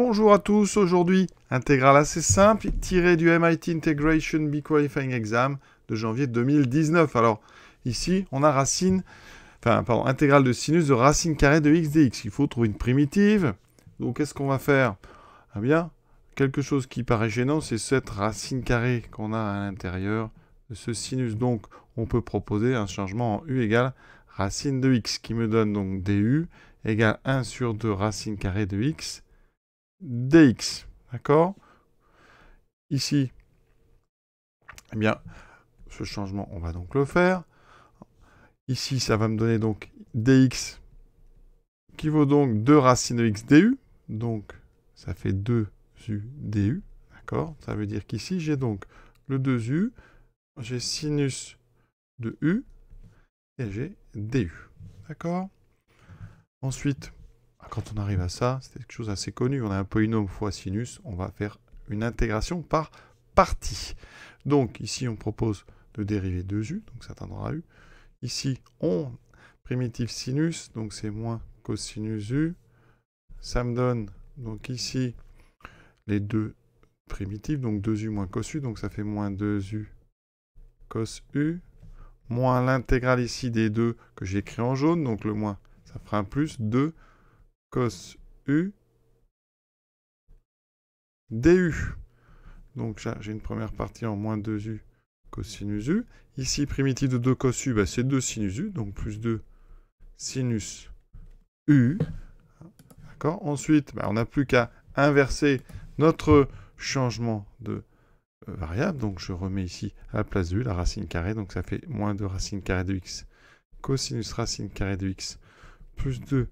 Bonjour à tous, aujourd'hui, intégrale assez simple, tirée du MIT Integration B Qualifying Exam de janvier 2019. Alors, ici, on a racine, enfin, pardon, intégrale de sinus de racine carrée de x dx. Il faut trouver une primitive. Donc, qu'est-ce qu'on va faire Eh bien, quelque chose qui paraît gênant, c'est cette racine carrée qu'on a à l'intérieur de ce sinus. Donc, on peut proposer un changement en u égale racine de x, qui me donne donc du égale 1 sur 2 racine carrée de x dx. D'accord Ici, eh bien, ce changement, on va donc le faire. Ici, ça va me donner donc dx qui vaut donc 2 racines de x du. Donc, ça fait 2u du. D'accord Ça veut dire qu'ici, j'ai donc le 2u, j'ai sinus de u et j'ai du. D'accord Ensuite, ah, quand on arrive à ça, c'est quelque chose assez connu. On a un polynôme fois sinus, on va faire une intégration par partie. Donc ici, on propose de dériver 2u, donc ça tendra à u. Ici, on primitive sinus, donc c'est moins cosinus u. Ça me donne donc ici les deux primitives, donc 2u moins cos donc ça fait moins 2u cos u, moins l'intégrale ici des deux que j'ai écrit en jaune, donc le moins, ça fera un plus, 2 cos U DU. Donc j'ai une première partie en moins 2U cosinus U. Ici, primitive de 2 cos U, bah, c'est 2 sinus U, donc plus 2 sinus U. D'accord Ensuite, bah, on n'a plus qu'à inverser notre changement de euh, variable. Donc je remets ici à la place u la racine carrée. Donc ça fait moins 2 racine carrée de x cosinus racine carrée de x plus 2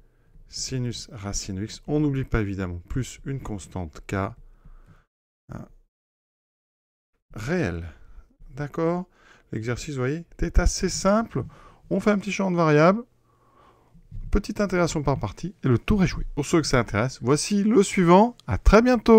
sinus racine x. On n'oublie pas évidemment plus une constante k hein, réelle. D'accord L'exercice, vous voyez, est assez simple. On fait un petit champ de variables, petite intégration par partie, et le tour est joué. Pour ceux que ça intéresse, voici le suivant. À très bientôt